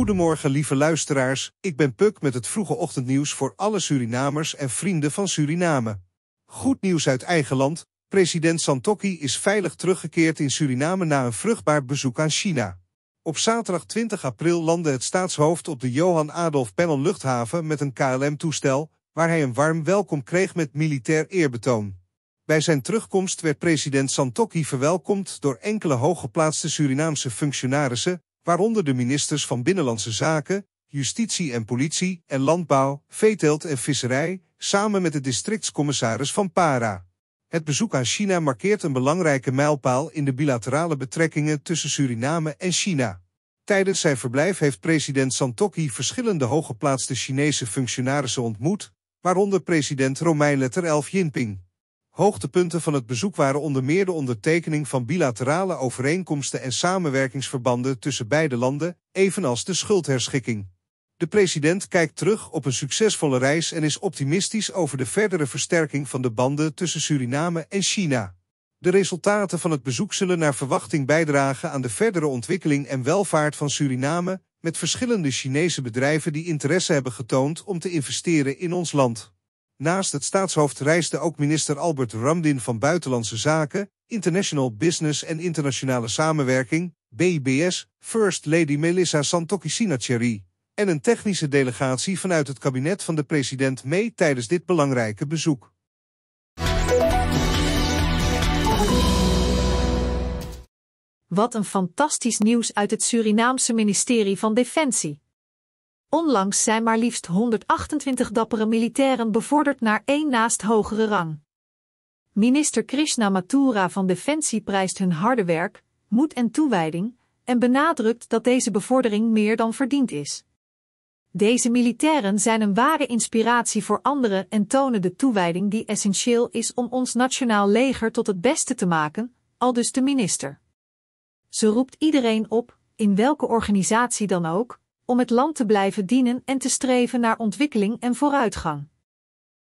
Goedemorgen lieve luisteraars, ik ben Puk met het vroege ochtendnieuws voor alle Surinamers en vrienden van Suriname. Goed nieuws uit eigen land, president Santokki is veilig teruggekeerd in Suriname na een vruchtbaar bezoek aan China. Op zaterdag 20 april landde het staatshoofd op de Johan Adolf Pennel luchthaven met een KLM-toestel, waar hij een warm welkom kreeg met militair eerbetoon. Bij zijn terugkomst werd president Santokki verwelkomd door enkele hooggeplaatste Surinaamse functionarissen, waaronder de ministers van Binnenlandse Zaken, Justitie en Politie en Landbouw, Veeteelt en Visserij, samen met de districtscommissaris van Para. Het bezoek aan China markeert een belangrijke mijlpaal in de bilaterale betrekkingen tussen Suriname en China. Tijdens zijn verblijf heeft president Santokhi verschillende hooggeplaatste Chinese functionarissen ontmoet, waaronder president Romein Letter 11 Jinping. Hoogtepunten van het bezoek waren onder meer de ondertekening van bilaterale overeenkomsten en samenwerkingsverbanden tussen beide landen, evenals de schuldherschikking. De president kijkt terug op een succesvolle reis en is optimistisch over de verdere versterking van de banden tussen Suriname en China. De resultaten van het bezoek zullen naar verwachting bijdragen aan de verdere ontwikkeling en welvaart van Suriname, met verschillende Chinese bedrijven die interesse hebben getoond om te investeren in ons land. Naast het staatshoofd reisde ook minister Albert Ramdin van Buitenlandse Zaken, International Business en Internationale Samenwerking, BBS, First Lady Melissa Santokhi Sinacheri en een technische delegatie vanuit het kabinet van de president mee tijdens dit belangrijke bezoek. Wat een fantastisch nieuws uit het Surinaamse ministerie van Defensie. Onlangs zijn maar liefst 128 dappere militairen bevorderd naar één naast hogere rang. Minister Krishna Mathura van Defensie prijst hun harde werk, moed en toewijding en benadrukt dat deze bevordering meer dan verdiend is. Deze militairen zijn een ware inspiratie voor anderen en tonen de toewijding die essentieel is om ons nationaal leger tot het beste te maken, aldus de minister. Ze roept iedereen op, in welke organisatie dan ook, om het land te blijven dienen en te streven naar ontwikkeling en vooruitgang.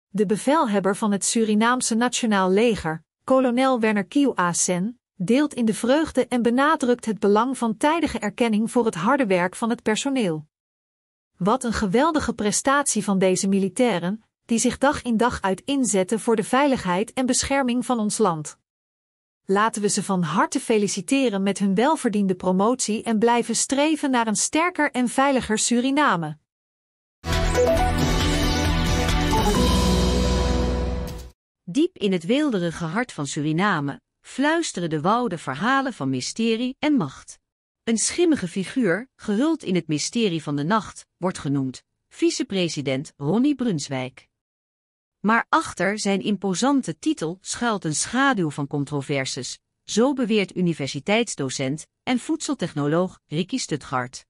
De bevelhebber van het Surinaamse Nationaal Leger, kolonel Werner Kieu Asen, deelt in de vreugde en benadrukt het belang van tijdige erkenning voor het harde werk van het personeel. Wat een geweldige prestatie van deze militairen, die zich dag in dag uit inzetten voor de veiligheid en bescherming van ons land. Laten we ze van harte feliciteren met hun welverdiende promotie en blijven streven naar een sterker en veiliger Suriname. Diep in het weelderige hart van Suriname fluisteren de wouden verhalen van mysterie en macht. Een schimmige figuur, gehuld in het mysterie van de nacht, wordt genoemd vicepresident Ronnie Brunswijk. Maar achter zijn imposante titel schuilt een schaduw van controverses, zo beweert universiteitsdocent en voedseltechnoloog Ricky Stuttgart.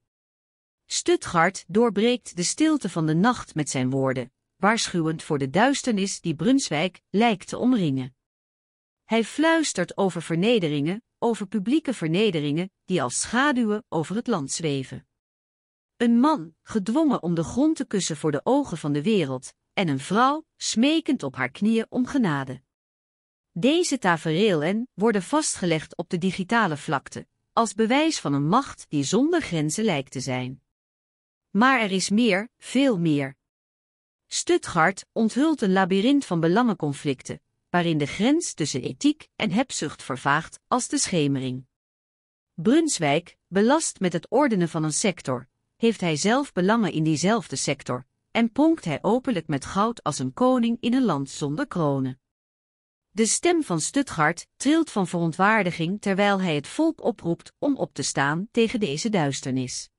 Stuttgart doorbreekt de stilte van de nacht met zijn woorden, waarschuwend voor de duisternis die Brunswijk lijkt te omringen. Hij fluistert over vernederingen, over publieke vernederingen die als schaduwen over het land zweven. Een man, gedwongen om de grond te kussen voor de ogen van de wereld, en een vrouw, smekend op haar knieën om genade. Deze tafereelen worden vastgelegd op de digitale vlakte, als bewijs van een macht die zonder grenzen lijkt te zijn. Maar er is meer, veel meer. Stuttgart onthult een labyrint van belangenconflicten, waarin de grens tussen ethiek en hebzucht vervaagt als de schemering. Brunswijk, belast met het ordenen van een sector, heeft hij zelf belangen in diezelfde sector, en pronkt hij openlijk met goud als een koning in een land zonder kronen. De stem van Stuttgart trilt van verontwaardiging terwijl hij het volk oproept om op te staan tegen deze duisternis.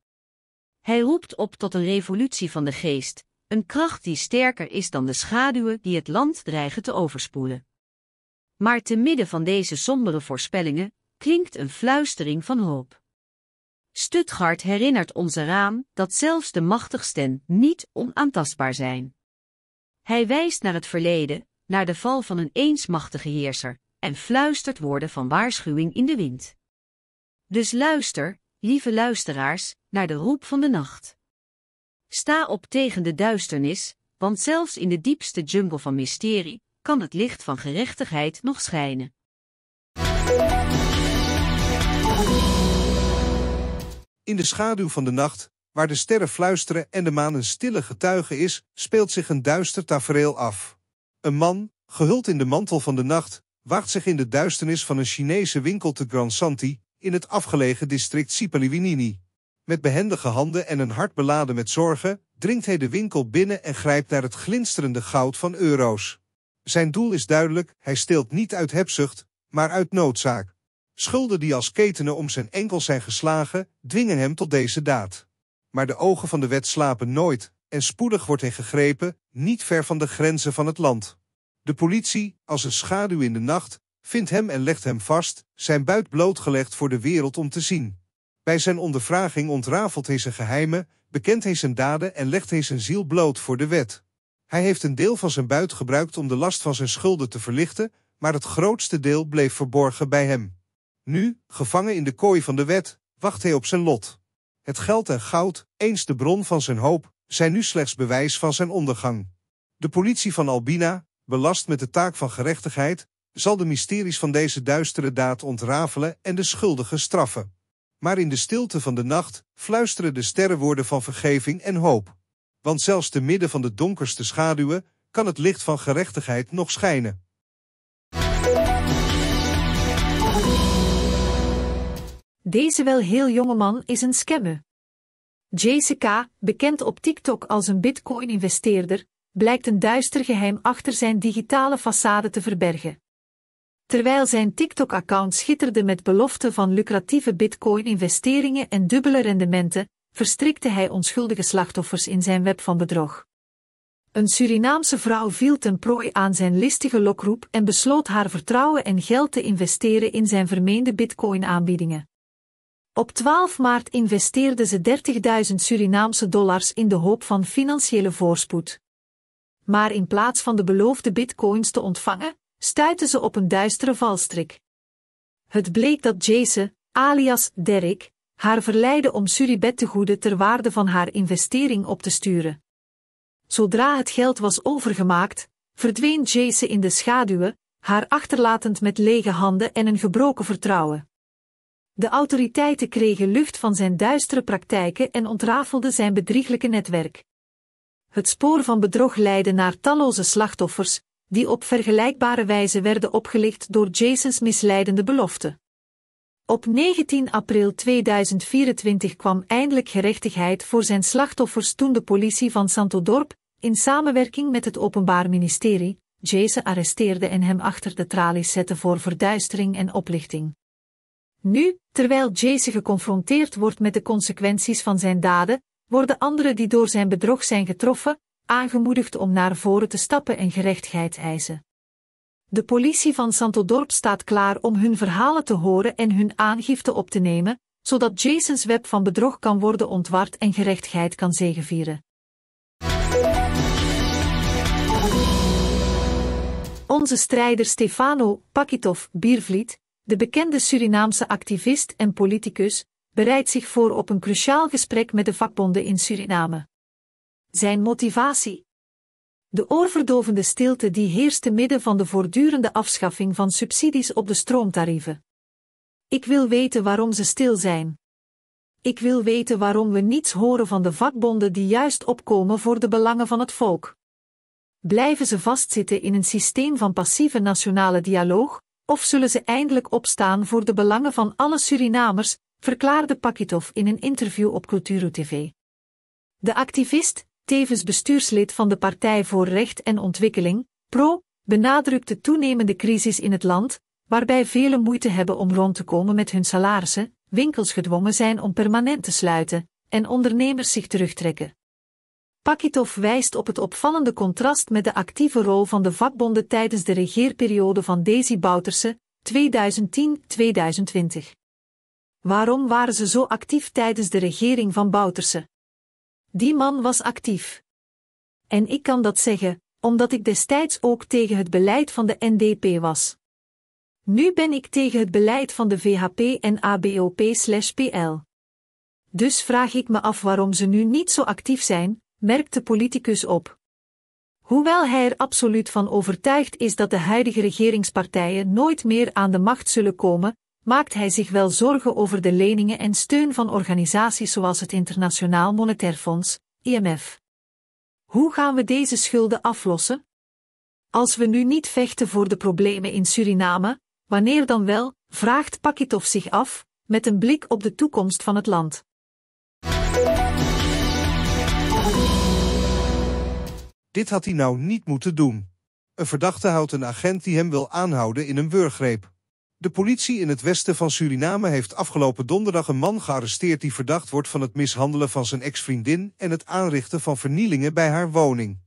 Hij roept op tot een revolutie van de geest, een kracht die sterker is dan de schaduwen die het land dreigen te overspoelen. Maar te midden van deze sombere voorspellingen klinkt een fluistering van hoop. Stuttgart herinnert ons eraan dat zelfs de machtigsten niet onaantastbaar zijn. Hij wijst naar het verleden, naar de val van een eens machtige heerser, en fluistert woorden van waarschuwing in de wind. Dus luister, lieve luisteraars, naar de roep van de nacht. Sta op tegen de duisternis, want zelfs in de diepste jungle van mysterie kan het licht van gerechtigheid nog schijnen. In de schaduw van de nacht, waar de sterren fluisteren en de maan een stille getuige is, speelt zich een duister tafereel af. Een man, gehuld in de mantel van de nacht, waagt zich in de duisternis van een Chinese winkel te Grand Santi, in het afgelegen district Sipaliwinini. Met behendige handen en een hart beladen met zorgen, dringt hij de winkel binnen en grijpt naar het glinsterende goud van euro's. Zijn doel is duidelijk, hij steelt niet uit hebzucht, maar uit noodzaak. Schulden die als ketenen om zijn enkels zijn geslagen, dwingen hem tot deze daad. Maar de ogen van de wet slapen nooit, en spoedig wordt hij gegrepen, niet ver van de grenzen van het land. De politie, als een schaduw in de nacht, vindt hem en legt hem vast, zijn buit blootgelegd voor de wereld om te zien. Bij zijn ondervraging ontrafelt hij zijn geheimen, bekent hij zijn daden en legt hij zijn ziel bloot voor de wet. Hij heeft een deel van zijn buit gebruikt om de last van zijn schulden te verlichten, maar het grootste deel bleef verborgen bij hem. Nu, gevangen in de kooi van de wet, wacht hij op zijn lot. Het geld en goud, eens de bron van zijn hoop, zijn nu slechts bewijs van zijn ondergang. De politie van Albina, belast met de taak van gerechtigheid, zal de mysteries van deze duistere daad ontrafelen en de schuldigen straffen. Maar in de stilte van de nacht fluisteren de sterrenwoorden van vergeving en hoop. Want zelfs te midden van de donkerste schaduwen kan het licht van gerechtigheid nog schijnen. Deze wel heel jonge man is een scammer. JCK, bekend op TikTok als een bitcoin-investeerder, blijkt een duister geheim achter zijn digitale façade te verbergen. Terwijl zijn TikTok-account schitterde met beloften van lucratieve bitcoin-investeringen en dubbele rendementen, verstrikte hij onschuldige slachtoffers in zijn web van bedrog. Een Surinaamse vrouw viel ten prooi aan zijn listige lokroep en besloot haar vertrouwen en geld te investeren in zijn vermeende bitcoin-aanbiedingen. Op 12 maart investeerden ze 30.000 Surinaamse dollars in de hoop van financiële voorspoed. Maar in plaats van de beloofde bitcoins te ontvangen, stuitten ze op een duistere valstrik. Het bleek dat Jason, alias Derek, haar verleidde om Suribet te goeden ter waarde van haar investering op te sturen. Zodra het geld was overgemaakt, verdween Jason in de schaduwen, haar achterlatend met lege handen en een gebroken vertrouwen. De autoriteiten kregen lucht van zijn duistere praktijken en ontrafelden zijn bedrieglijke netwerk. Het spoor van bedrog leidde naar talloze slachtoffers, die op vergelijkbare wijze werden opgelicht door Jasons misleidende belofte. Op 19 april 2024 kwam eindelijk gerechtigheid voor zijn slachtoffers toen de politie van Dorp, in samenwerking met het Openbaar Ministerie, Jason arresteerde en hem achter de tralies zette voor verduistering en oplichting. Nu, terwijl Jason geconfronteerd wordt met de consequenties van zijn daden, worden anderen die door zijn bedrog zijn getroffen, aangemoedigd om naar voren te stappen en gerechtigheid eisen. De politie van Santodorp staat klaar om hun verhalen te horen en hun aangifte op te nemen, zodat Jasons web van bedrog kan worden ontward en gerechtigheid kan zegevieren. Onze strijder Stefano Pakitov Biervliet de bekende Surinaamse activist en politicus bereidt zich voor op een cruciaal gesprek met de vakbonden in Suriname. Zijn motivatie. De oorverdovende stilte die heerst te midden van de voortdurende afschaffing van subsidies op de stroomtarieven. Ik wil weten waarom ze stil zijn. Ik wil weten waarom we niets horen van de vakbonden die juist opkomen voor de belangen van het volk. Blijven ze vastzitten in een systeem van passieve nationale dialoog, of zullen ze eindelijk opstaan voor de belangen van alle Surinamers, verklaarde Pakitov in een interview op Culturo TV. De activist, tevens bestuurslid van de Partij voor Recht en Ontwikkeling, PRO, benadrukt de toenemende crisis in het land, waarbij velen moeite hebben om rond te komen met hun salarissen, winkels gedwongen zijn om permanent te sluiten en ondernemers zich terugtrekken. Pakitov wijst op het opvallende contrast met de actieve rol van de vakbonden tijdens de regeerperiode van Desi Bouterse, 2010-2020. Waarom waren ze zo actief tijdens de regering van Bouterse? Die man was actief. En ik kan dat zeggen, omdat ik destijds ook tegen het beleid van de NDP was. Nu ben ik tegen het beleid van de VHP en ABOP/PL. Dus vraag ik me af waarom ze nu niet zo actief zijn, merkt de politicus op. Hoewel hij er absoluut van overtuigd is dat de huidige regeringspartijen nooit meer aan de macht zullen komen, maakt hij zich wel zorgen over de leningen en steun van organisaties zoals het Internationaal Monetair Fonds, IMF. Hoe gaan we deze schulden aflossen? Als we nu niet vechten voor de problemen in Suriname, wanneer dan wel, vraagt Pakitov zich af, met een blik op de toekomst van het land. Dit had hij nou niet moeten doen. Een verdachte houdt een agent die hem wil aanhouden in een wurggreep. De politie in het westen van Suriname heeft afgelopen donderdag een man gearresteerd die verdacht wordt van het mishandelen van zijn ex-vriendin en het aanrichten van vernielingen bij haar woning.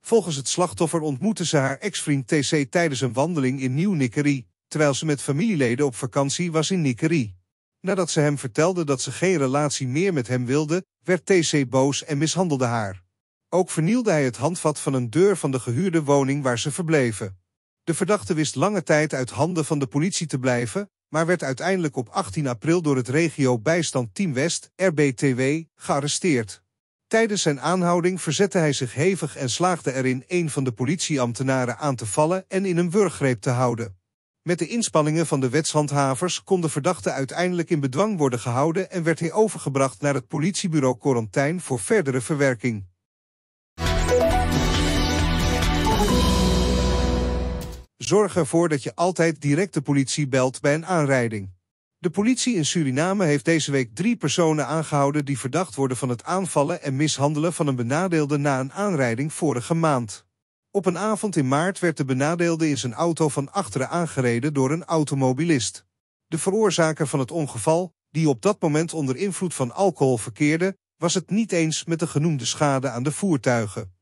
Volgens het slachtoffer ontmoette ze haar ex-vriend TC tijdens een wandeling in Nieuw-Nickerie, terwijl ze met familieleden op vakantie was in Nickerie. Nadat ze hem vertelde dat ze geen relatie meer met hem wilde, werd TC boos en mishandelde haar. Ook vernielde hij het handvat van een deur van de gehuurde woning waar ze verbleven. De verdachte wist lange tijd uit handen van de politie te blijven, maar werd uiteindelijk op 18 april door het regio bijstand Team West, RBTW, gearresteerd. Tijdens zijn aanhouding verzette hij zich hevig en slaagde erin een van de politieambtenaren aan te vallen en in een wurggreep te houden. Met de inspanningen van de wetshandhavers kon de verdachte uiteindelijk in bedwang worden gehouden en werd hij overgebracht naar het politiebureau Quarantijn voor verdere verwerking. Zorg ervoor dat je altijd direct de politie belt bij een aanrijding. De politie in Suriname heeft deze week drie personen aangehouden die verdacht worden van het aanvallen en mishandelen van een benadeelde na een aanrijding vorige maand. Op een avond in maart werd de benadeelde in zijn auto van achteren aangereden door een automobilist. De veroorzaker van het ongeval, die op dat moment onder invloed van alcohol verkeerde, was het niet eens met de genoemde schade aan de voertuigen.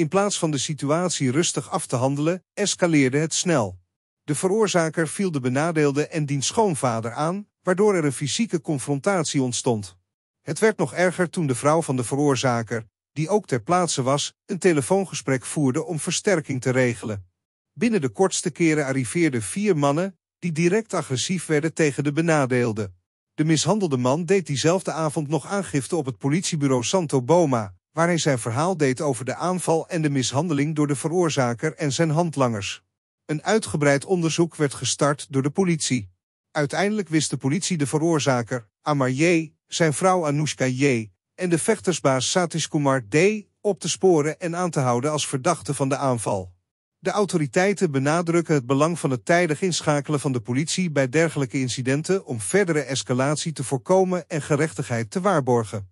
In plaats van de situatie rustig af te handelen, escaleerde het snel. De veroorzaker viel de benadeelde en diens schoonvader aan, waardoor er een fysieke confrontatie ontstond. Het werd nog erger toen de vrouw van de veroorzaker, die ook ter plaatse was, een telefoongesprek voerde om versterking te regelen. Binnen de kortste keren arriveerden vier mannen, die direct agressief werden tegen de benadeelde. De mishandelde man deed diezelfde avond nog aangifte op het politiebureau Santo Boma, waar hij zijn verhaal deed over de aanval en de mishandeling door de veroorzaker en zijn handlangers. Een uitgebreid onderzoek werd gestart door de politie. Uiteindelijk wist de politie de veroorzaker, Amar J., zijn vrouw Anushka J. en de vechtersbaas Satish Kumar D. op te sporen en aan te houden als verdachte van de aanval. De autoriteiten benadrukken het belang van het tijdig inschakelen van de politie bij dergelijke incidenten om verdere escalatie te voorkomen en gerechtigheid te waarborgen.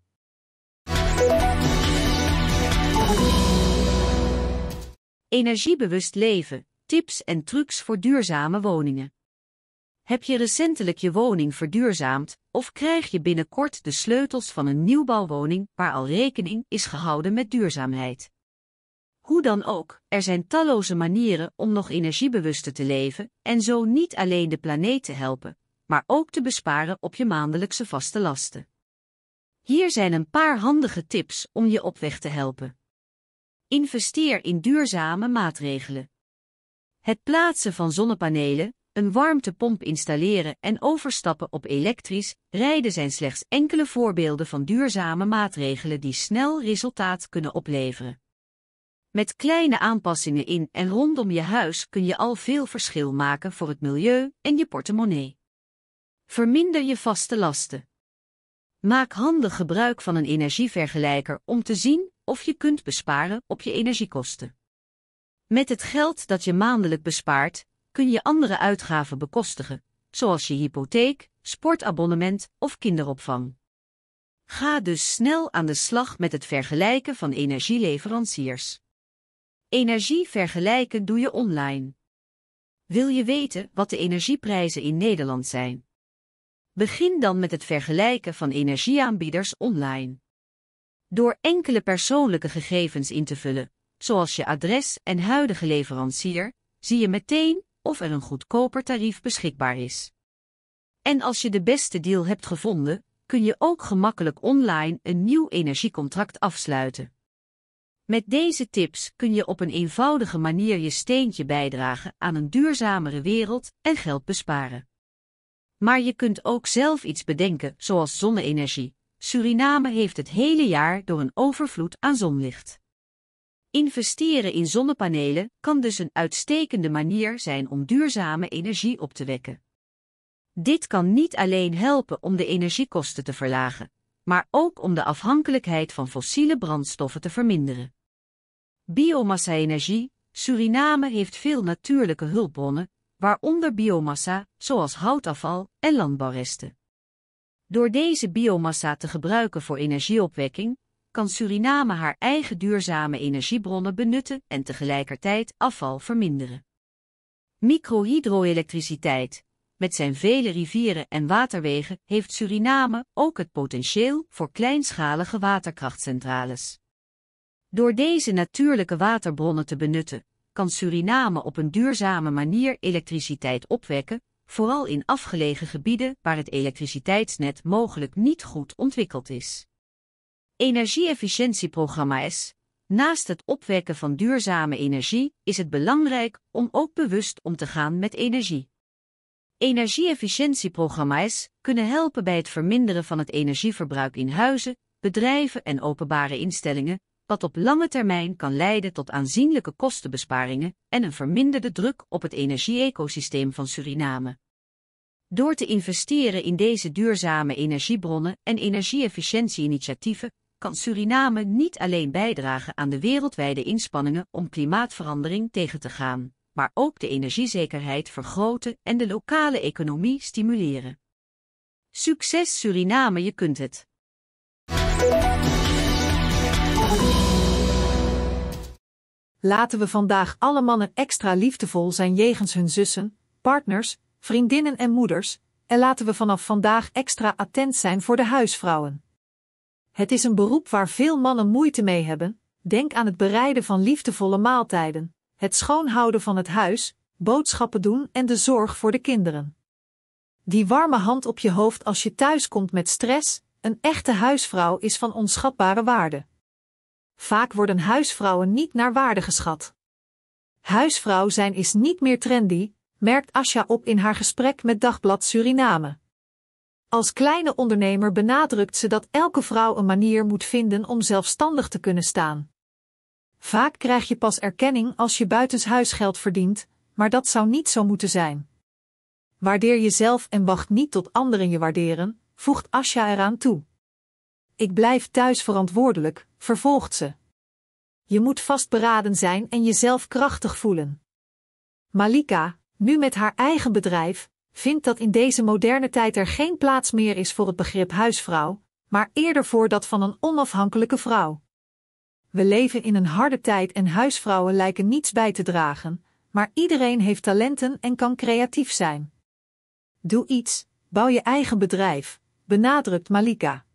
Energiebewust leven, tips en trucs voor duurzame woningen. Heb je recentelijk je woning verduurzaamd of krijg je binnenkort de sleutels van een nieuwbouwwoning waar al rekening is gehouden met duurzaamheid? Hoe dan ook, er zijn talloze manieren om nog energiebewuster te leven en zo niet alleen de planeet te helpen, maar ook te besparen op je maandelijkse vaste lasten. Hier zijn een paar handige tips om je op weg te helpen. Investeer in duurzame maatregelen. Het plaatsen van zonnepanelen, een warmtepomp installeren en overstappen op elektrisch rijden zijn slechts enkele voorbeelden van duurzame maatregelen die snel resultaat kunnen opleveren. Met kleine aanpassingen in en rondom je huis kun je al veel verschil maken voor het milieu en je portemonnee. Verminder je vaste lasten. Maak handig gebruik van een energievergelijker om te zien of je kunt besparen op je energiekosten. Met het geld dat je maandelijk bespaart, kun je andere uitgaven bekostigen, zoals je hypotheek, sportabonnement of kinderopvang. Ga dus snel aan de slag met het vergelijken van energieleveranciers. Energie vergelijken doe je online. Wil je weten wat de energieprijzen in Nederland zijn? Begin dan met het vergelijken van energieaanbieders online. Door enkele persoonlijke gegevens in te vullen, zoals je adres en huidige leverancier, zie je meteen of er een goedkoper tarief beschikbaar is. En als je de beste deal hebt gevonden, kun je ook gemakkelijk online een nieuw energiecontract afsluiten. Met deze tips kun je op een eenvoudige manier je steentje bijdragen aan een duurzamere wereld en geld besparen. Maar je kunt ook zelf iets bedenken, zoals zonne-energie Suriname heeft het hele jaar door een overvloed aan zonlicht. Investeren in zonnepanelen kan dus een uitstekende manier zijn om duurzame energie op te wekken. Dit kan niet alleen helpen om de energiekosten te verlagen, maar ook om de afhankelijkheid van fossiele brandstoffen te verminderen. Biomassa-energie Suriname heeft veel natuurlijke hulpbronnen, waaronder biomassa, zoals houtafval en landbouwresten. Door deze biomassa te gebruiken voor energieopwekking, kan Suriname haar eigen duurzame energiebronnen benutten en tegelijkertijd afval verminderen. Microhydroelektriciteit. Met zijn vele rivieren en waterwegen heeft Suriname ook het potentieel voor kleinschalige waterkrachtcentrales. Door deze natuurlijke waterbronnen te benutten, kan Suriname op een duurzame manier elektriciteit opwekken vooral in afgelegen gebieden waar het elektriciteitsnet mogelijk niet goed ontwikkeld is. Energie-efficiëntieprogramma's. Naast het opwekken van duurzame energie is het belangrijk om ook bewust om te gaan met energie. Energieefficiëntieprogramma's kunnen helpen bij het verminderen van het energieverbruik in huizen, bedrijven en openbare instellingen, wat op lange termijn kan leiden tot aanzienlijke kostenbesparingen en een verminderde druk op het energie-ecosysteem van Suriname. Door te investeren in deze duurzame energiebronnen en energie-efficiëntie-initiatieven kan Suriname niet alleen bijdragen aan de wereldwijde inspanningen om klimaatverandering tegen te gaan, maar ook de energiezekerheid vergroten en de lokale economie stimuleren. Succes Suriname, je kunt het! Laten we vandaag alle mannen extra liefdevol zijn jegens hun zussen, partners, vriendinnen en moeders, en laten we vanaf vandaag extra attent zijn voor de huisvrouwen. Het is een beroep waar veel mannen moeite mee hebben. Denk aan het bereiden van liefdevolle maaltijden, het schoonhouden van het huis, boodschappen doen en de zorg voor de kinderen. Die warme hand op je hoofd als je thuiskomt met stress, een echte huisvrouw is van onschatbare waarde. Vaak worden huisvrouwen niet naar waarde geschat. Huisvrouw zijn is niet meer trendy, merkt Asja op in haar gesprek met Dagblad Suriname. Als kleine ondernemer benadrukt ze dat elke vrouw een manier moet vinden om zelfstandig te kunnen staan. Vaak krijg je pas erkenning als je buitenshuis geld verdient, maar dat zou niet zo moeten zijn. Waardeer jezelf en wacht niet tot anderen je waarderen, voegt Asja eraan toe. Ik blijf thuis verantwoordelijk, vervolgt ze. Je moet vastberaden zijn en jezelf krachtig voelen. Malika, nu met haar eigen bedrijf, vindt dat in deze moderne tijd er geen plaats meer is voor het begrip huisvrouw, maar eerder voor dat van een onafhankelijke vrouw. We leven in een harde tijd en huisvrouwen lijken niets bij te dragen, maar iedereen heeft talenten en kan creatief zijn. Doe iets, bouw je eigen bedrijf, benadrukt Malika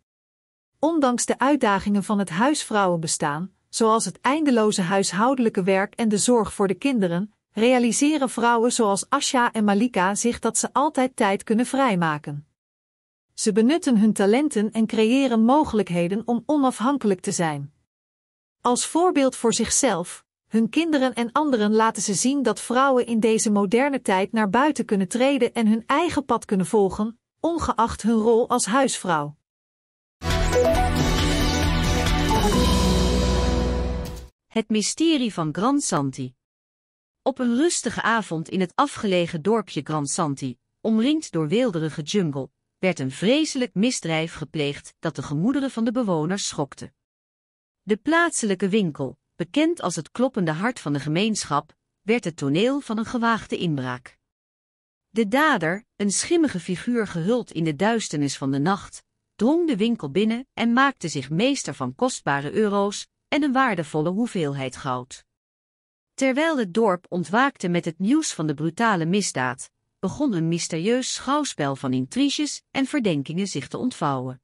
ondanks de uitdagingen van het huisvrouwenbestaan, zoals het eindeloze huishoudelijke werk en de zorg voor de kinderen, realiseren vrouwen zoals Asha en Malika zich dat ze altijd tijd kunnen vrijmaken. Ze benutten hun talenten en creëren mogelijkheden om onafhankelijk te zijn. Als voorbeeld voor zichzelf, hun kinderen en anderen laten ze zien dat vrouwen in deze moderne tijd naar buiten kunnen treden en hun eigen pad kunnen volgen, ongeacht hun rol als huisvrouw. Het mysterie van Grand Santi. Op een rustige avond in het afgelegen dorpje Grand Santi, omringd door weelderige jungle, werd een vreselijk misdrijf gepleegd dat de gemoederen van de bewoners schokte. De plaatselijke winkel, bekend als het kloppende hart van de gemeenschap, werd het toneel van een gewaagde inbraak. De dader, een schimmige figuur gehuld in de duisternis van de nacht, drong de winkel binnen en maakte zich meester van kostbare euro's, en een waardevolle hoeveelheid goud. Terwijl het dorp ontwaakte met het nieuws van de brutale misdaad, begon een mysterieus schouwspel van intriges en verdenkingen zich te ontvouwen.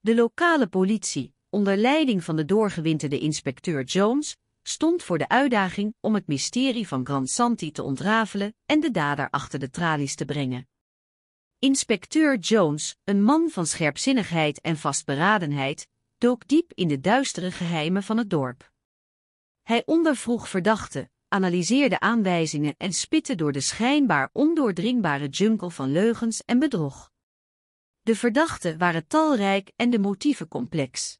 De lokale politie, onder leiding van de doorgewinterde inspecteur Jones, stond voor de uitdaging om het mysterie van Grand Santi te ontrafelen en de dader achter de tralies te brengen. Inspecteur Jones, een man van scherpzinnigheid en vastberadenheid, dook diep in de duistere geheimen van het dorp. Hij ondervroeg verdachten, analyseerde aanwijzingen en spitte door de schijnbaar ondoordringbare jungle van leugens en bedrog. De verdachten waren talrijk en de motieven complex.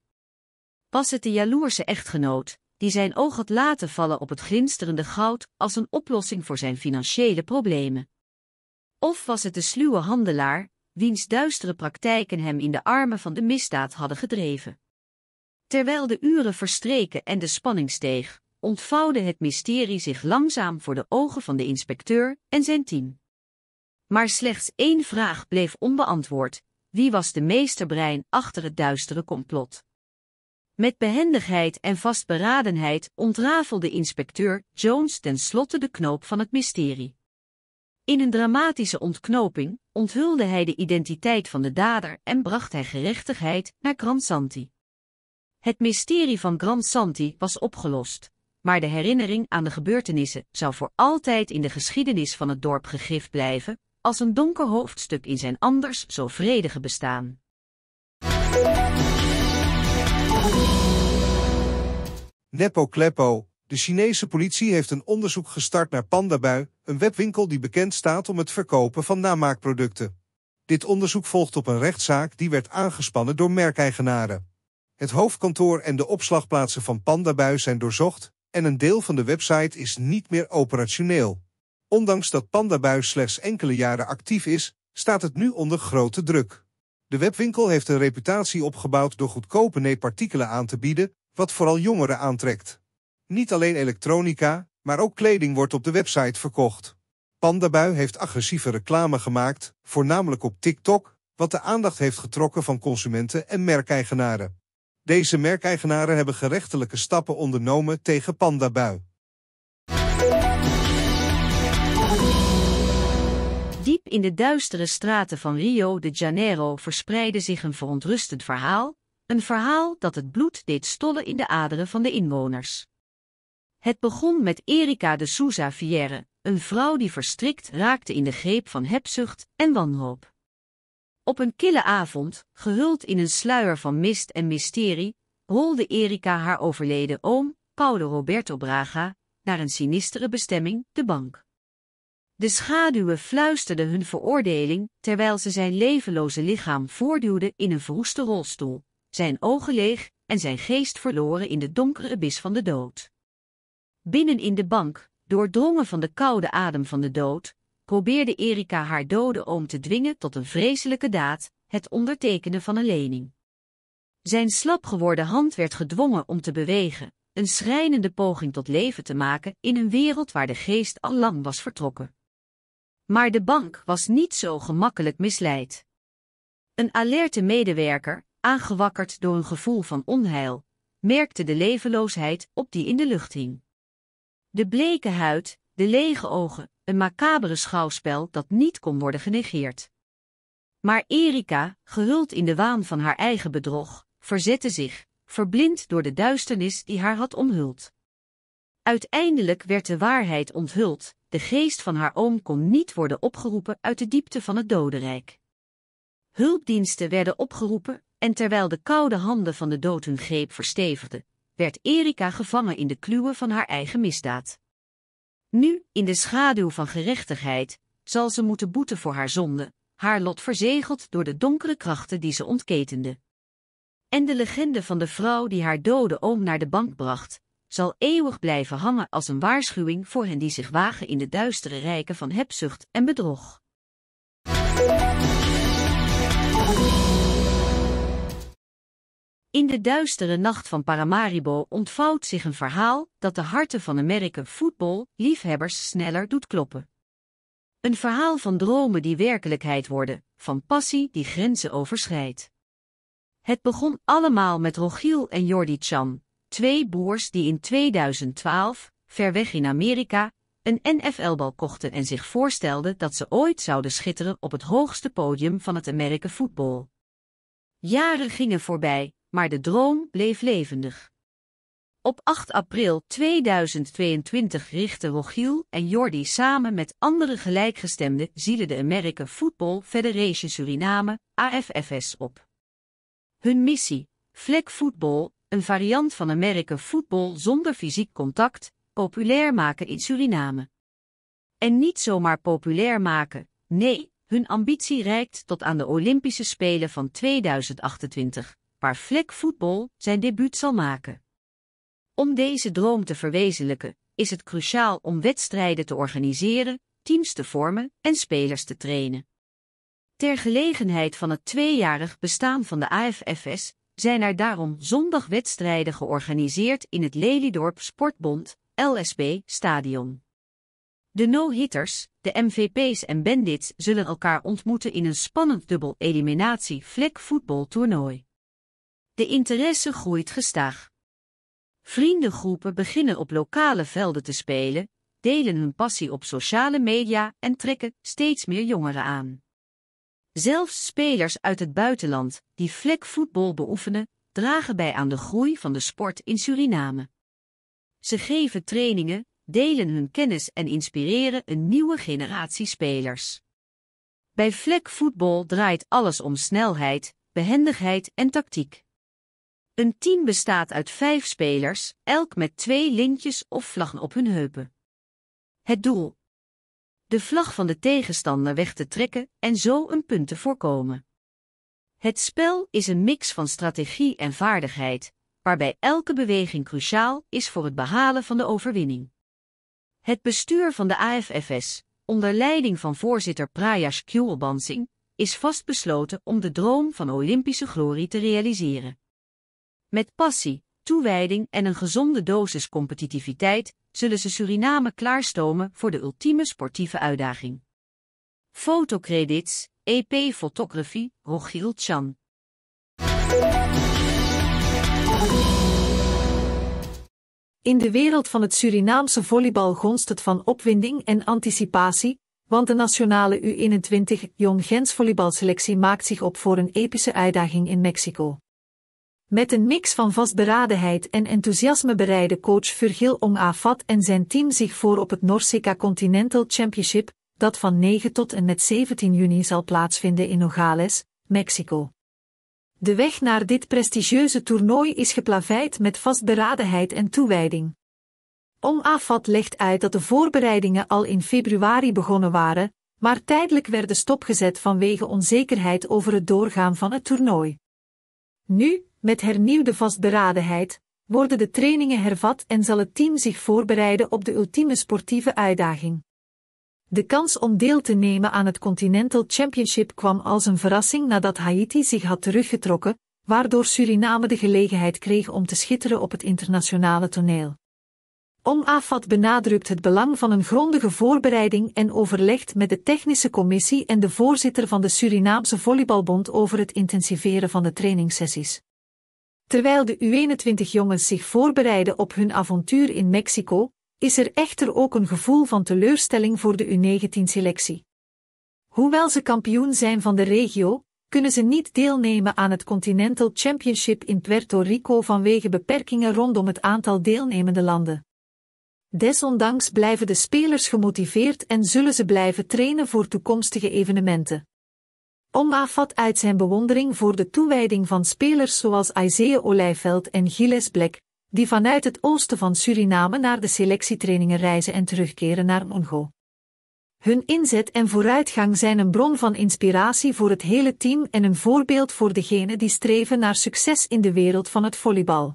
Was het de jaloerse echtgenoot, die zijn oog had laten vallen op het glinsterende goud als een oplossing voor zijn financiële problemen? Of was het de sluwe handelaar, wiens duistere praktijken hem in de armen van de misdaad hadden gedreven? Terwijl de uren verstreken en de spanning steeg, ontvouwde het mysterie zich langzaam voor de ogen van de inspecteur en zijn team. Maar slechts één vraag bleef onbeantwoord: wie was de meesterbrein achter het duistere complot? Met behendigheid en vastberadenheid ontrafelde inspecteur Jones tenslotte de knoop van het mysterie. In een dramatische ontknoping onthulde hij de identiteit van de dader en bracht hij gerechtigheid naar Santi. Het mysterie van Grand Santi was opgelost, maar de herinnering aan de gebeurtenissen zou voor altijd in de geschiedenis van het dorp gegrift blijven, als een donker hoofdstuk in zijn anders zo vredige bestaan. Nepo Kleppo, de Chinese politie heeft een onderzoek gestart naar Pandabui, een webwinkel die bekend staat om het verkopen van namaakproducten. Dit onderzoek volgt op een rechtszaak die werd aangespannen door merkeigenaren. Het hoofdkantoor en de opslagplaatsen van Pandabui zijn doorzocht en een deel van de website is niet meer operationeel. Ondanks dat Pandabui slechts enkele jaren actief is, staat het nu onder grote druk. De webwinkel heeft een reputatie opgebouwd door goedkope nepartikelen aan te bieden, wat vooral jongeren aantrekt. Niet alleen elektronica, maar ook kleding wordt op de website verkocht. Pandabui heeft agressieve reclame gemaakt, voornamelijk op TikTok, wat de aandacht heeft getrokken van consumenten en merkeigenaren. Deze merkeigenaren hebben gerechtelijke stappen ondernomen tegen pandabui. Diep in de duistere straten van Rio de Janeiro verspreidde zich een verontrustend verhaal, een verhaal dat het bloed deed stollen in de aderen van de inwoners. Het begon met Erika de Souza Vierre, een vrouw die verstrikt raakte in de greep van hebzucht en wanhoop. Op een kille avond, gehuld in een sluier van mist en mysterie, holde Erika haar overleden oom, Paulo Roberto Braga, naar een sinistere bestemming, de bank. De schaduwen fluisterden hun veroordeling, terwijl ze zijn levenloze lichaam voortduwde in een verroeste rolstoel, zijn ogen leeg en zijn geest verloren in de donkere bis van de dood. Binnen in de bank, doordrongen van de koude adem van de dood, probeerde Erika haar dode oom te dwingen tot een vreselijke daad, het ondertekenen van een lening. Zijn slap geworden hand werd gedwongen om te bewegen, een schrijnende poging tot leven te maken in een wereld waar de geest al lang was vertrokken. Maar de bank was niet zo gemakkelijk misleid. Een alerte medewerker, aangewakkerd door een gevoel van onheil, merkte de levenloosheid op die in de lucht hing. De bleke huid, de lege ogen, een macabere schouwspel dat niet kon worden genegeerd. Maar Erika, gehuld in de waan van haar eigen bedrog, verzette zich, verblind door de duisternis die haar had omhuld. Uiteindelijk werd de waarheid onthuld, de geest van haar oom kon niet worden opgeroepen uit de diepte van het dodenrijk. Hulpdiensten werden opgeroepen, en terwijl de koude handen van de dood hun greep verstevigden, werd Erika gevangen in de kluwen van haar eigen misdaad. Nu, in de schaduw van gerechtigheid, zal ze moeten boeten voor haar zonde, haar lot verzegeld door de donkere krachten die ze ontketende. En de legende van de vrouw die haar dode oom naar de bank bracht, zal eeuwig blijven hangen als een waarschuwing voor hen die zich wagen in de duistere rijken van hebzucht en bedrog. In de duistere nacht van Paramaribo ontvouwt zich een verhaal dat de harten van American voetballiefhebbers sneller doet kloppen. Een verhaal van dromen die werkelijkheid worden, van passie die grenzen overschrijdt. Het begon allemaal met Rogiel en Jordi Chan, twee broers die in 2012, ver weg in Amerika, een NFL-bal kochten en zich voorstelden dat ze ooit zouden schitteren op het hoogste podium van het American voetbal. Jaren gingen voorbij, maar de droom bleef levendig. Op 8 april 2022 richtten Rogiel en Jordi samen met andere gelijkgestemden zielen de American Football Federation Suriname, AFFS, op. Hun missie, flag voetbal, een variant van American Football zonder fysiek contact, populair maken in Suriname. En niet zomaar populair maken, nee, hun ambitie reikt tot aan de Olympische Spelen van 2028 waar Flick Voetbal zijn debuut zal maken. Om deze droom te verwezenlijken, is het cruciaal om wedstrijden te organiseren, teams te vormen en spelers te trainen. Ter gelegenheid van het tweejarig bestaan van de AFFS zijn er daarom zondag wedstrijden georganiseerd in het Lelydorp Sportbond, LSB Stadion. De no-hitters, de MVP's en Bandits zullen elkaar ontmoeten in een spannend dubbel-eliminatie vlek voetbaltoernooi. De interesse groeit gestaag. Vriendengroepen beginnen op lokale velden te spelen, delen hun passie op sociale media en trekken steeds meer jongeren aan. Zelfs spelers uit het buitenland die vlekvoetbal beoefenen, dragen bij aan de groei van de sport in Suriname. Ze geven trainingen, delen hun kennis en inspireren een nieuwe generatie spelers. Bij vlekvoetbal draait alles om snelheid, behendigheid en tactiek. Een team bestaat uit vijf spelers, elk met twee lintjes of vlaggen op hun heupen. Het doel: de vlag van de tegenstander weg te trekken en zo een punt te voorkomen. Het spel is een mix van strategie en vaardigheid, waarbij elke beweging cruciaal is voor het behalen van de overwinning. Het bestuur van de AFFS, onder leiding van voorzitter Prayash Kjulbansing, is vastbesloten om de droom van Olympische glorie te realiseren. Met passie, toewijding en een gezonde dosis competitiviteit zullen ze Suriname klaarstomen voor de ultieme sportieve uitdaging. Fotocredits, EP Photography, Rogiel Chan. In de wereld van het Surinaamse volleybal gonst het van opwinding en anticipatie, want de nationale U21 Jong Gens volleybalselectie maakt zich op voor een epische uitdaging in Mexico. Met een mix van vastberadenheid en enthousiasme bereiden coach Virgil Ongafat en zijn team zich voor op het Norsica Continental Championship, dat van 9 tot en met 17 juni zal plaatsvinden in Nogales, Mexico. De weg naar dit prestigieuze toernooi is geplaveid met vastberadenheid en toewijding. Ongafat legt uit dat de voorbereidingen al in februari begonnen waren, maar tijdelijk werden stopgezet vanwege onzekerheid over het doorgaan van het toernooi. Nu, met hernieuwde vastberadenheid worden de trainingen hervat en zal het team zich voorbereiden op de ultieme sportieve uitdaging. De kans om deel te nemen aan het Continental Championship kwam als een verrassing nadat Haiti zich had teruggetrokken, waardoor Suriname de gelegenheid kreeg om te schitteren op het internationale toneel. OMAFAT benadrukt het belang van een grondige voorbereiding en overlegt met de technische commissie en de voorzitter van de Surinaamse Volleybalbond over het intensiveren van de trainingssessies. Terwijl de U21 jongens zich voorbereiden op hun avontuur in Mexico, is er echter ook een gevoel van teleurstelling voor de U19-selectie. Hoewel ze kampioen zijn van de regio, kunnen ze niet deelnemen aan het Continental Championship in Puerto Rico vanwege beperkingen rondom het aantal deelnemende landen. Desondanks blijven de spelers gemotiveerd en zullen ze blijven trainen voor toekomstige evenementen. Onafvat uit zijn bewondering voor de toewijding van spelers zoals Isaiah Olijveld en Gilles Black, die vanuit het oosten van Suriname naar de selectietrainingen reizen en terugkeren naar Mongo. Hun inzet en vooruitgang zijn een bron van inspiratie voor het hele team en een voorbeeld voor degenen die streven naar succes in de wereld van het volleybal.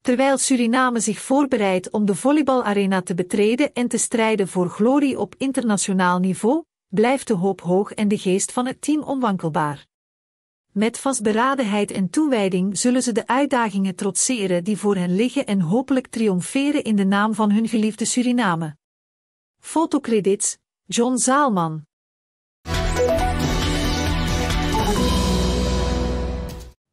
Terwijl Suriname zich voorbereidt om de volleybalarena te betreden en te strijden voor glorie op internationaal niveau, blijft de hoop hoog en de geest van het team onwankelbaar. Met vastberadenheid en toewijding zullen ze de uitdagingen trotseren die voor hen liggen en hopelijk triomferen in de naam van hun geliefde Suriname. Fotocredits, John Zaalman.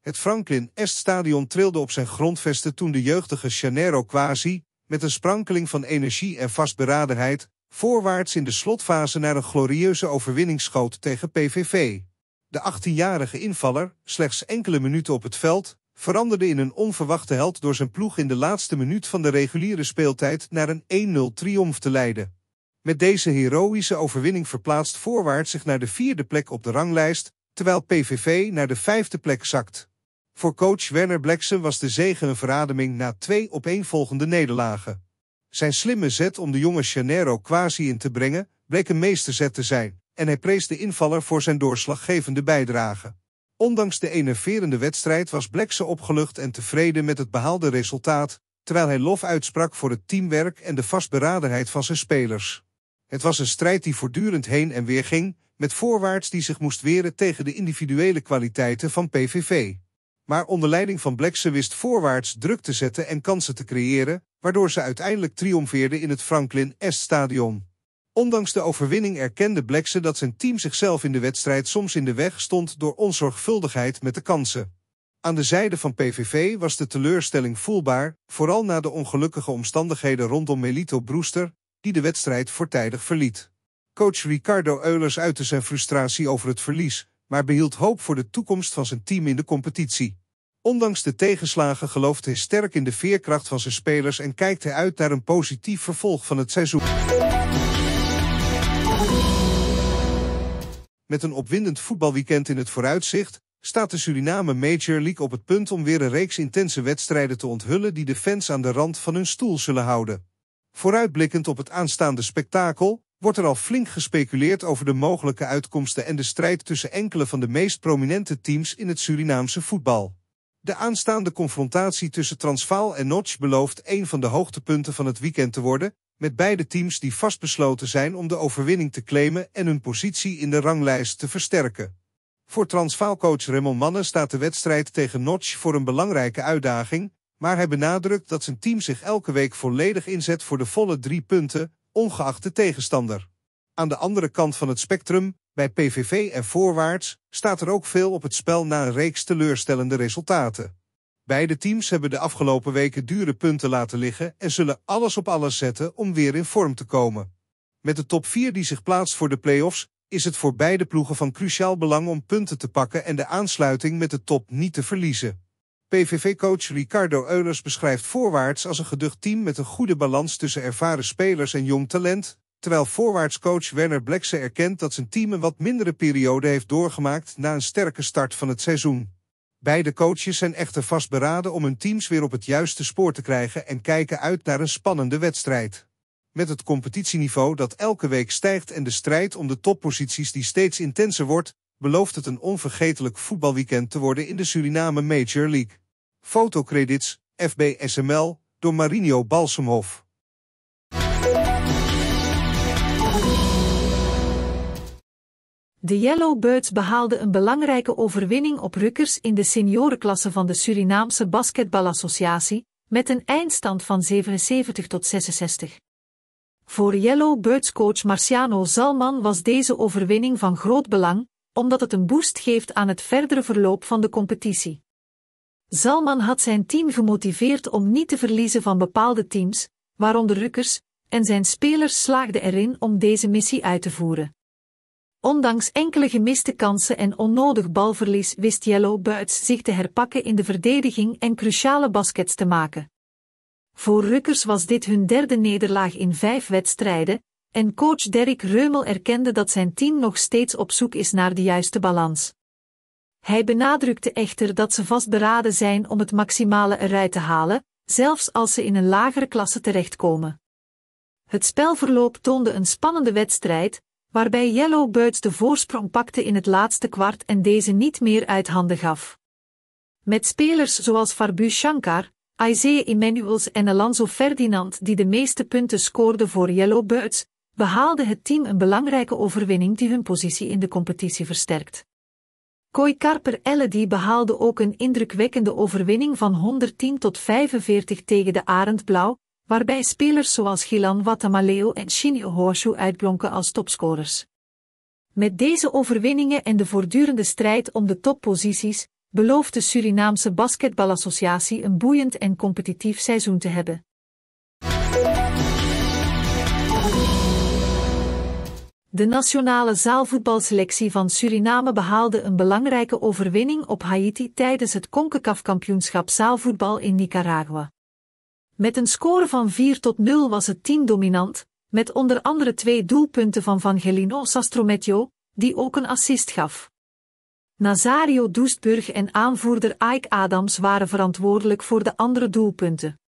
Het Franklin Est Stadion trilde op zijn grondvesten toen de jeugdige Janero Quasi, met een sprankeling van energie en vastberadenheid, voorwaarts in de slotfase naar een glorieuze overwinning schoot tegen PVV. De 18-jarige invaller, slechts enkele minuten op het veld, veranderde in een onverwachte held door zijn ploeg in de laatste minuut van de reguliere speeltijd naar een 1-0 triomf te leiden. Met deze heroïsche overwinning verplaatst voorwaarts zich naar de vierde plek op de ranglijst, terwijl PVV naar de vijfde plek zakt. Voor coach Werner Bleksen was de zegen een verademing na twee opeenvolgende nederlagen. Zijn slimme zet om de jonge Gennaro quasi in te brengen bleek een meesterzet te zijn en hij prees de invaller voor zijn doorslaggevende bijdrage. Ondanks de enerverende wedstrijd was Blekse opgelucht en tevreden met het behaalde resultaat, terwijl hij lof uitsprak voor het teamwerk en de vastberadenheid van zijn spelers. Het was een strijd die voortdurend heen en weer ging, met voorwaarts die zich moest weren tegen de individuele kwaliteiten van PVV. Maar onder leiding van Blekse wist voorwaarts druk te zetten en kansen te creëren, waardoor ze uiteindelijk triomfeerde in het Franklin S-stadion. Ondanks de overwinning erkende Blackse dat zijn team zichzelf in de wedstrijd soms in de weg stond door onzorgvuldigheid met de kansen. Aan de zijde van PVV was de teleurstelling voelbaar, vooral na de ongelukkige omstandigheden rondom Melito Brewster, die de wedstrijd voortijdig verliet. Coach Ricardo Eulers uitte zijn frustratie over het verlies, maar behield hoop voor de toekomst van zijn team in de competitie. Ondanks de tegenslagen gelooft hij sterk in de veerkracht van zijn spelers en kijkt hij uit naar een positief vervolg van het seizoen. Met een opwindend voetbalweekend in het vooruitzicht staat de Suriname Major League op het punt om weer een reeks intense wedstrijden te onthullen die de fans aan de rand van hun stoel zullen houden. Vooruitblikkend op het aanstaande spektakel wordt er al flink gespeculeerd over de mogelijke uitkomsten en de strijd tussen enkele van de meest prominente teams in het Surinaamse voetbal. De aanstaande confrontatie tussen Transvaal en Notch belooft een van de hoogtepunten van het weekend te worden, met beide teams die vastbesloten zijn om de overwinning te claimen en hun positie in de ranglijst te versterken. Voor Transvaalcoach Raymond Mannen staat de wedstrijd tegen Notch voor een belangrijke uitdaging, maar hij benadrukt dat zijn team zich elke week volledig inzet voor de volle drie punten, ongeacht de tegenstander. Aan de andere kant van het spectrum, bij PVV en voorwaarts, staat er ook veel op het spel na een reeks teleurstellende resultaten. Beide teams hebben de afgelopen weken dure punten laten liggen en zullen alles op alles zetten om weer in vorm te komen. Met de top 4 die zich plaatst voor de play-offs, is het voor beide ploegen van cruciaal belang om punten te pakken en de aansluiting met de top niet te verliezen. PVV-coach Ricardo Eulers beschrijft voorwaarts als een geducht team met een goede balans tussen ervaren spelers en jong talent, terwijl voorwaartscoach Werner Blekse erkent dat zijn team een wat mindere periode heeft doorgemaakt na een sterke start van het seizoen. Beide coaches zijn echter vastberaden om hun teams weer op het juiste spoor te krijgen en kijken uit naar een spannende wedstrijd. Met het competitieniveau dat elke week stijgt en de strijd om de topposities die steeds intenser wordt, belooft het een onvergetelijk voetbalweekend te worden in de Suriname Major League. Fotocredits, FBSML, door Marinho Balsemhoff. De Yellow Birds behaalden een belangrijke overwinning op Rukkers in de seniorenklasse van de Surinaamse Basketbalassociatie, met een eindstand van 77 tot 66. Voor Yellow coach Marciano Zalman was deze overwinning van groot belang, omdat het een boost geeft aan het verdere verloop van de competitie. Zalman had zijn team gemotiveerd om niet te verliezen van bepaalde teams, waaronder Rukkers, en zijn spelers slaagden erin om deze missie uit te voeren. Ondanks enkele gemiste kansen en onnodig balverlies wist Yellow Buits zich te herpakken in de verdediging en cruciale baskets te maken. Voor Rukkers was dit hun derde nederlaag in vijf wedstrijden, en coach Derek Reumel erkende dat zijn team nog steeds op zoek is naar de juiste balans. Hij benadrukte echter dat ze vastberaden zijn om het maximale eruit te halen, zelfs als ze in een lagere klasse terechtkomen. Het spelverloop toonde een spannende wedstrijd, waarbij Yellow Yellowbirds de voorsprong pakte in het laatste kwart en deze niet meer uit handen gaf. Met spelers zoals Farbu Shankar, Isaiah Emanuels en Alonso Ferdinand die de meeste punten scoorden voor Yellow Yellowbirds, behaalde het team een belangrijke overwinning die hun positie in de competitie versterkt. Koi Karper Elledie behaalde ook een indrukwekkende overwinning van 110 tot 45 tegen de Blauw, waarbij spelers zoals Gilan Watamaleo en Shinio Horshu uitblonken als topscorers. Met deze overwinningen en de voortdurende strijd om de topposities, belooft de Surinaamse Basketbalassociatie een boeiend en competitief seizoen te hebben. De nationale zaalvoetbalselectie van Suriname behaalde een belangrijke overwinning op Haiti tijdens het CONCACAF-kampioenschap zaalvoetbal in Nicaragua. Met een score van 4 tot 0 was het team dominant, met onder andere twee doelpunten van Vangelino Sastrometio, die ook een assist gaf. Nazario Doestburg en aanvoerder Ike Adams waren verantwoordelijk voor de andere doelpunten.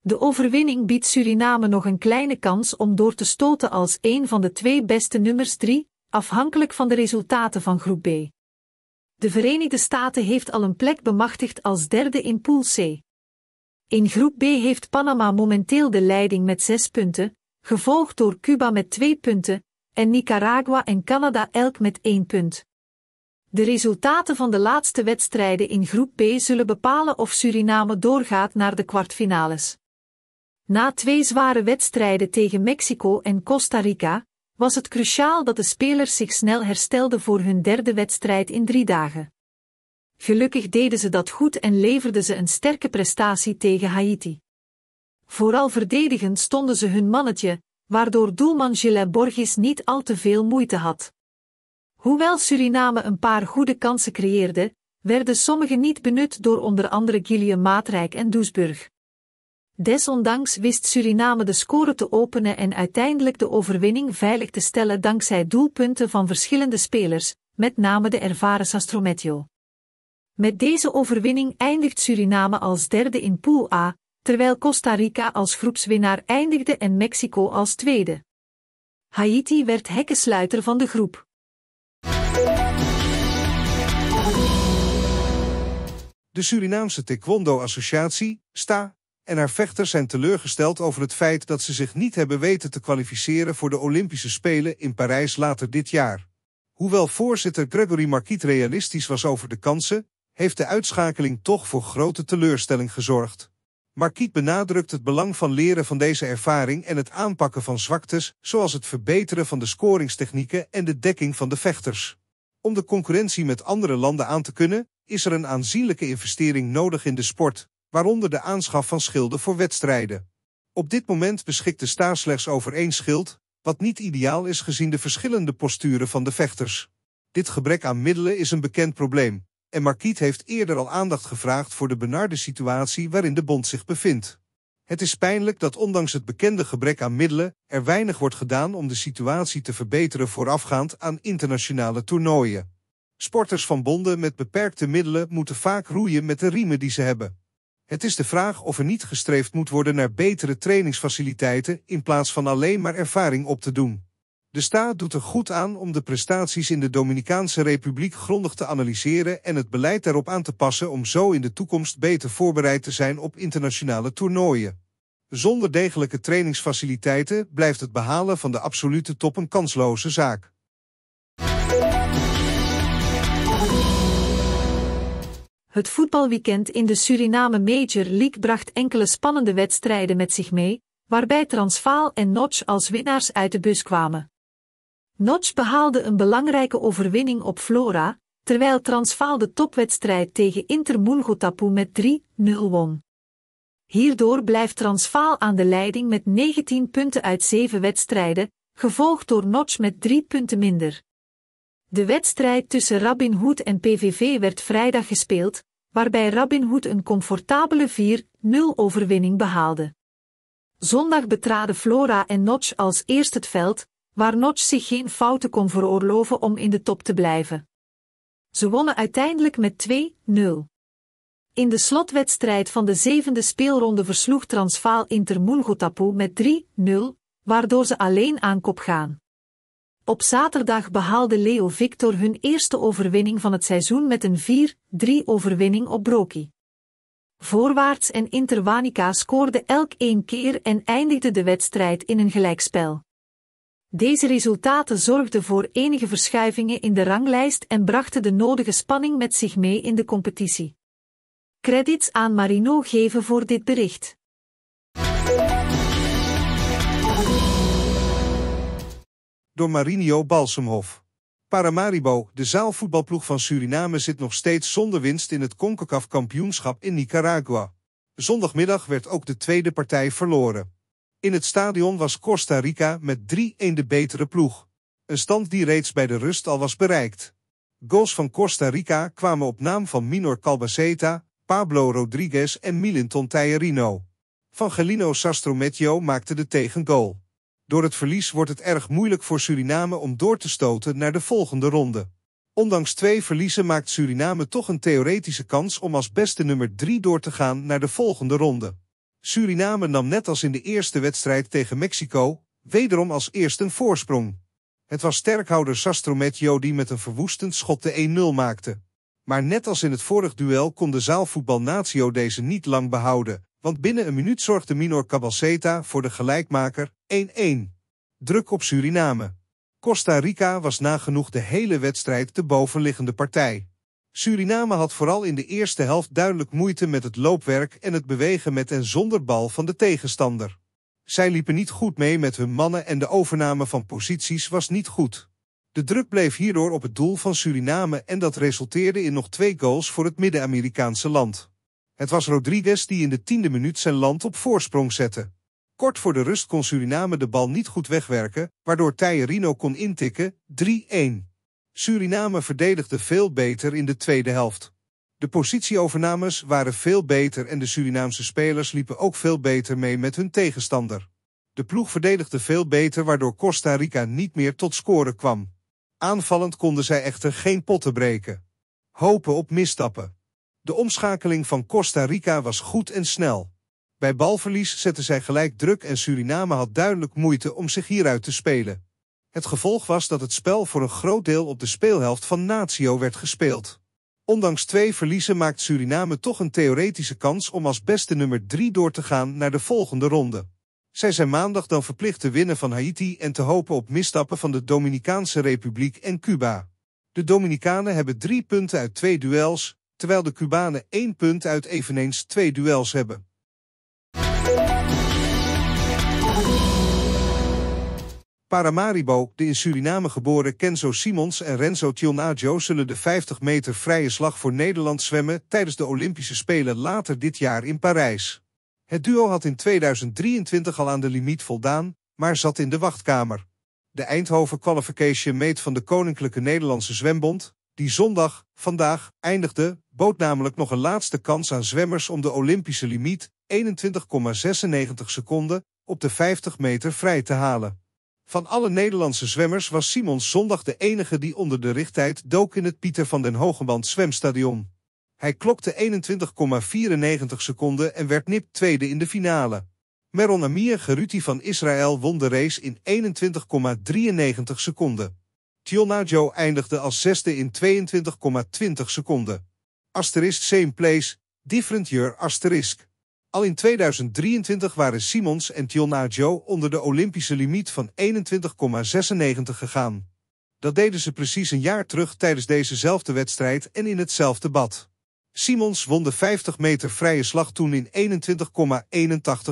De overwinning biedt Suriname nog een kleine kans om door te stoten als een van de twee beste nummers 3, afhankelijk van de resultaten van groep B. De Verenigde Staten heeft al een plek bemachtigd als derde in pool C. In groep B heeft Panama momenteel de leiding met zes punten, gevolgd door Cuba met twee punten en Nicaragua en Canada elk met één punt. De resultaten van de laatste wedstrijden in groep B zullen bepalen of Suriname doorgaat naar de kwartfinales. Na twee zware wedstrijden tegen Mexico en Costa Rica was het cruciaal dat de spelers zich snel herstelden voor hun derde wedstrijd in drie dagen. Gelukkig deden ze dat goed en leverden ze een sterke prestatie tegen Haiti. Vooral verdedigend stonden ze hun mannetje, waardoor doelman Gilles Borgis niet al te veel moeite had. Hoewel Suriname een paar goede kansen creëerde, werden sommige niet benut door onder andere Gillian Maatrijk en Doesburg. Desondanks wist Suriname de score te openen en uiteindelijk de overwinning veilig te stellen dankzij doelpunten van verschillende spelers, met name de ervaren Sastrometio. Met deze overwinning eindigt Suriname als derde in Pool A, terwijl Costa Rica als groepswinnaar eindigde en Mexico als tweede. Haiti werd hekkensluiter van de groep. De Surinaamse Taekwondo Associatie, STA, en haar vechters zijn teleurgesteld over het feit dat ze zich niet hebben weten te kwalificeren voor de Olympische Spelen in Parijs later dit jaar. Hoewel voorzitter Gregory Marquit realistisch was over de kansen, heeft de uitschakeling toch voor grote teleurstelling gezorgd. Marquiet benadrukt het belang van leren van deze ervaring en het aanpakken van zwaktes, zoals het verbeteren van de scoringstechnieken en de dekking van de vechters. Om de concurrentie met andere landen aan te kunnen, is er een aanzienlijke investering nodig in de sport, waaronder de aanschaf van schilden voor wedstrijden. Op dit moment beschikt de Staar slechts over één schild, wat niet ideaal is gezien de verschillende posturen van de vechters. Dit gebrek aan middelen is een bekend probleem, en Marquiet heeft eerder al aandacht gevraagd voor de benarde situatie waarin de bond zich bevindt. Het is pijnlijk dat ondanks het bekende gebrek aan middelen er weinig wordt gedaan om de situatie te verbeteren voorafgaand aan internationale toernooien. Sporters van bonden met beperkte middelen moeten vaak roeien met de riemen die ze hebben. Het is de vraag of er niet gestreefd moet worden naar betere trainingsfaciliteiten in plaats van alleen maar ervaring op te doen. De staat doet er goed aan om de prestaties in de Dominicaanse Republiek grondig te analyseren en het beleid daarop aan te passen om zo in de toekomst beter voorbereid te zijn op internationale toernooien. Zonder degelijke trainingsfaciliteiten blijft het behalen van de absolute top een kansloze zaak. Het voetbalweekend in de Suriname Major League bracht enkele spannende wedstrijden met zich mee, waarbij Transvaal en Notch als winnaars uit de bus kwamen. Notch behaalde een belangrijke overwinning op Flora, terwijl Transvaal de topwedstrijd tegen Inter Mulgotapu met 3-0 won. Hierdoor blijft Transvaal aan de leiding met 19 punten uit 7 wedstrijden, gevolgd door Notch met 3 punten minder. De wedstrijd tussen Rabin Hood en PVV werd vrijdag gespeeld, waarbij Rabin Hood een comfortabele 4-0 overwinning behaalde. Zondag betraden Flora en Notch als eerst het veld, waar Notch zich geen fouten kon veroorloven om in de top te blijven. Ze wonnen uiteindelijk met 2-0. In de slotwedstrijd van de zevende speelronde versloeg Transvaal Inter Mulgotapu met 3-0, waardoor ze alleen aan kop gaan. Op zaterdag behaalde Leo Victor hun eerste overwinning van het seizoen met een 4-3 overwinning op Broki. Voorwaarts en Inter Wanica scoorden elk één keer en eindigde de wedstrijd in een gelijkspel. Deze resultaten zorgden voor enige verschuivingen in de ranglijst en brachten de nodige spanning met zich mee in de competitie. Credits aan Marino geven voor dit bericht. Door Marino Balsemhof. Paramaribo, de zaalvoetbalploeg van Suriname, zit nog steeds zonder winst in het CONCACAF-kampioenschap in Nicaragua. Zondagmiddag werd ook de tweede partij verloren. In het stadion was Costa Rica met 3-1 de betere ploeg. Een stand die reeds bij de rust al was bereikt. Goals van Costa Rica kwamen op naam van Minor Calbaceta, Pablo Rodriguez en Milinton Tayerino. Vangelino Sastrometio maakte de tegengoal. Door het verlies wordt het erg moeilijk voor Suriname om door te stoten naar de volgende ronde. Ondanks twee verliezen maakt Suriname toch een theoretische kans om als beste nummer 3 door te gaan naar de volgende ronde. Suriname nam net als in de eerste wedstrijd tegen Mexico wederom als eerste een voorsprong. Het was sterkhouder Sastrometjo die met een verwoestend schot de 1-0 maakte. Maar net als in het vorig duel kon de zaalvoetbal deze niet lang behouden, want binnen een minuut zorgde Minor Cabalceta voor de gelijkmaker 1-1. Druk op Suriname. Costa Rica was nagenoeg de hele wedstrijd de bovenliggende partij. Suriname had vooral in de eerste helft duidelijk moeite met het loopwerk en het bewegen met en zonder bal van de tegenstander. Zij liepen niet goed mee met hun mannen en de overname van posities was niet goed. De druk bleef hierdoor op het doel van Suriname en dat resulteerde in nog twee goals voor het Midden-Amerikaanse land. Het was Rodriguez die in de tiende minuut zijn land op voorsprong zette. Kort voor de rust kon Suriname de bal niet goed wegwerken, waardoor Rino kon intikken, 3-1. Suriname verdedigde veel beter in de tweede helft. De positieovernames waren veel beter en de Surinaamse spelers liepen ook veel beter mee met hun tegenstander. De ploeg verdedigde veel beter waardoor Costa Rica niet meer tot scoren kwam. Aanvallend konden zij echter geen potten breken. Hopen op misstappen. De omschakeling van Costa Rica was goed en snel. Bij balverlies zetten zij gelijk druk en Suriname had duidelijk moeite om zich hieruit te spelen. Het gevolg was dat het spel voor een groot deel op de speelhelft van Natio werd gespeeld. Ondanks twee verliezen maakt Suriname toch een theoretische kans om als beste nummer drie door te gaan naar de volgende ronde. Zij zijn maandag dan verplicht te winnen van Haiti en te hopen op misstappen van de Dominicaanse Republiek en Cuba. De Dominicanen hebben drie punten uit twee duels, terwijl de Cubanen één punt uit eveneens twee duels hebben. Paramaribo, de in Suriname geboren Kenzo Simons en Renzo Tionaggio zullen de 50 meter vrije slag voor Nederland zwemmen tijdens de Olympische Spelen later dit jaar in Parijs. Het duo had in 2023 al aan de limiet voldaan, maar zat in de wachtkamer. De Eindhoven Qualification meet van de Koninklijke Nederlandse Zwembond, die zondag, vandaag, eindigde, bood namelijk nog een laatste kans aan zwemmers om de Olympische limiet, 21,96 seconden, op de 50 meter vrij te halen. Van alle Nederlandse zwemmers was Simons zondag de enige die onder de richttijd dook in het Pieter van den Hogeband zwemstadion. Hij klokte 21,94 seconden en werd nipt tweede in de finale. Meron Amir Geruti van Israël won de race in 21,93 seconden. Tionajo eindigde als zesde in 22,20 seconden. Asterisk same place, different year asterisk. Al in 2023 waren Simons en Joe onder de Olympische limiet van 21,96 gegaan. Dat deden ze precies een jaar terug tijdens dezezelfde wedstrijd en in hetzelfde bad. Simons won de 50 meter vrije slag toen in 21,81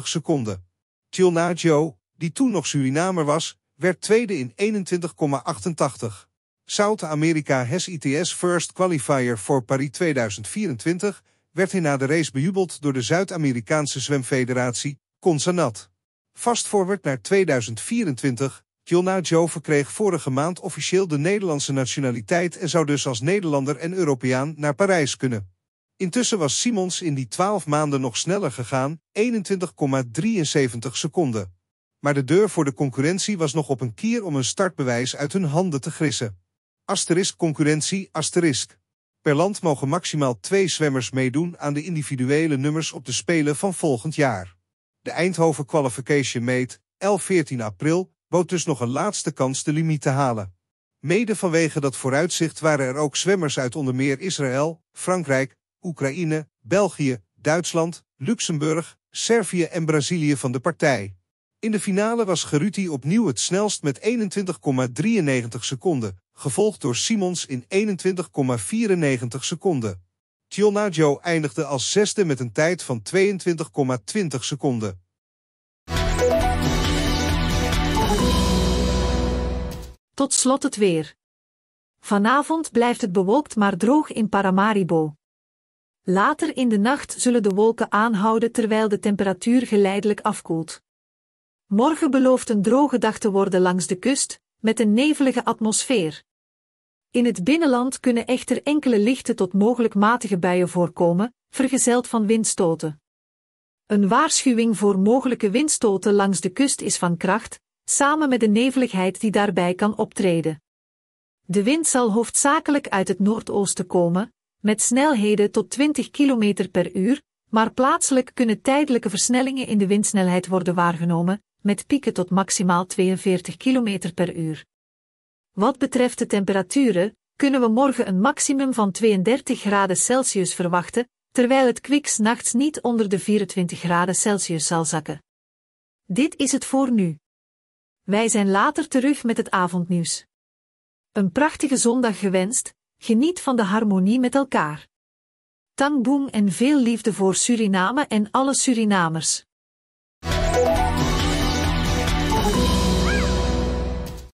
seconden. Joe, die toen nog Surinamer was, werd tweede in 21,88. South America Has ITS First Qualifier voor Paris 2024 werd hij na de race bejubeld door de Zuid-Amerikaanse zwemfederatie, Consanat. Fast forward naar 2024, Jonna Joe verkreeg vorige maand officieel de Nederlandse nationaliteit en zou dus als Nederlander en Europeaan naar Parijs kunnen. Intussen was Simons in die 12 maanden nog sneller gegaan, 21,73 seconden. Maar de deur voor de concurrentie was nog op een kier om een startbewijs uit hun handen te grissen. Asterisk concurrentie, asterisk. Per land mogen maximaal twee zwemmers meedoen aan de individuele nummers op de Spelen van volgend jaar. De Eindhoven Qualification Meet, 11-14 april, bood dus nog een laatste kans de limiet te halen. Mede vanwege dat vooruitzicht waren er ook zwemmers uit onder meer Israël, Frankrijk, Oekraïne, België, Duitsland, Luxemburg, Servië en Brazilië van de partij. In de finale was Geruti opnieuw het snelst met 21,93 seconden, gevolgd door Simons in 21,94 seconden. Tionaggio eindigde als zesde met een tijd van 22,20 seconden. Tot slot het weer. Vanavond blijft het bewolkt maar droog in Paramaribo. Later in de nacht zullen de wolken aanhouden terwijl de temperatuur geleidelijk afkoelt. Morgen belooft een droge dag te worden langs de kust, met een nevelige atmosfeer. In het binnenland kunnen echter enkele lichte tot mogelijk matige buien voorkomen, vergezeld van windstoten. Een waarschuwing voor mogelijke windstoten langs de kust is van kracht, samen met de neveligheid die daarbij kan optreden. De wind zal hoofdzakelijk uit het noordoosten komen, met snelheden tot 20 km per uur, maar plaatselijk kunnen tijdelijke versnellingen in de windsnelheid worden waargenomen, met pieken tot maximaal 42 km per uur. Wat betreft de temperaturen, kunnen we morgen een maximum van 32 graden Celsius verwachten, terwijl het kwik nachts niet onder de 24 graden Celsius zal zakken. Dit is het voor nu. Wij zijn later terug met het avondnieuws. Een prachtige zondag gewenst, geniet van de harmonie met elkaar. Tangboeng en veel liefde voor Suriname en alle Surinamers.